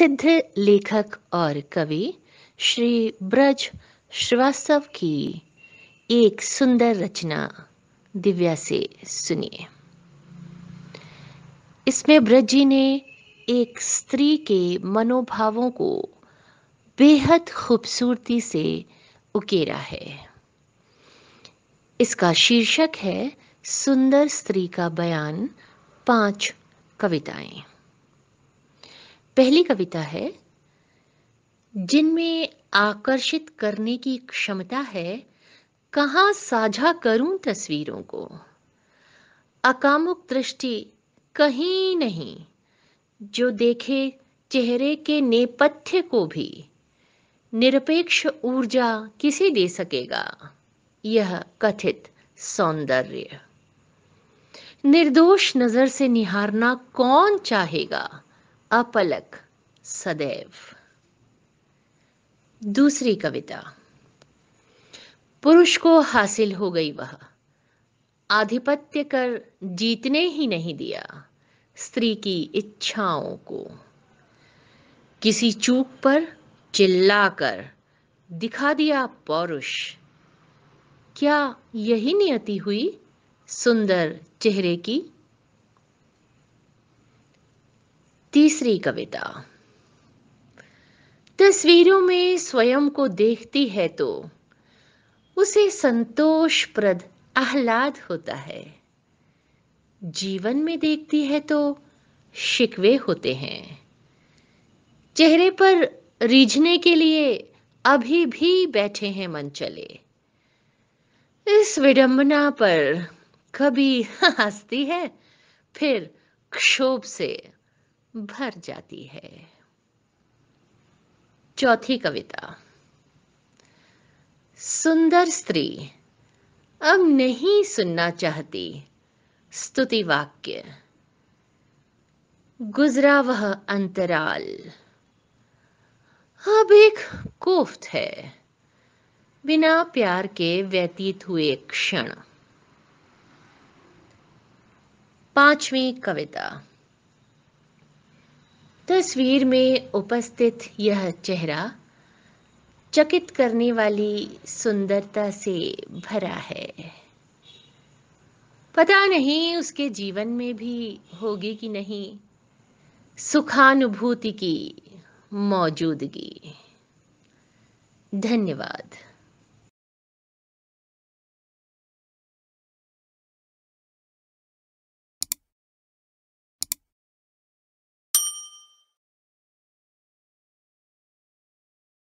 सिद्ध लेखक और कवि श्री ब्रज श्रीवास्तव की एक सुंदर रचना दिव्या से सुनिए इसमें ब्रज जी ने एक स्त्री के मनोभावों को बेहद खूबसूरती से उकेरा है इसका शीर्षक है सुंदर स्त्री का बयान पांच कविताएं पहली कविता है जिनमें आकर्षित करने की क्षमता है कहाँ साझा करूं तस्वीरों को अकामुक दृष्टि कहीं नहीं जो देखे चेहरे के नेपथ्य को भी निरपेक्ष ऊर्जा किसे दे सकेगा यह कथित सौंदर्य निर्दोष नजर से निहारना कौन चाहेगा अपलक सदैव दूसरी कविता पुरुष को हासिल हो गई वह आधिपत्य कर जीतने ही नहीं दिया स्त्री की इच्छाओं को किसी चूक पर चिल्लाकर दिखा दिया पौरुष क्या यही नियति हुई सुंदर चेहरे की तीसरी कविता तस्वीरों में स्वयं को देखती है तो उसे संतोषप्रद आह्लाद होता है जीवन में देखती है तो शिकवे होते हैं चेहरे पर रिझने के लिए अभी भी बैठे हैं मन चले इस विडंबना पर कभी हंसती है फिर क्षोभ से भर जाती है चौथी कविता सुंदर स्त्री अब नहीं सुनना चाहती स्तुति वाक्य गुजरा वह अंतराल अब एक कोफ्त है बिना प्यार के व्यतीत हुए क्षण पांचवी कविता तस्वीर में उपस्थित यह चेहरा चकित करने वाली सुंदरता से भरा है पता नहीं उसके जीवन में भी होगी कि नहीं सुखानुभूति की मौजूदगी धन्यवाद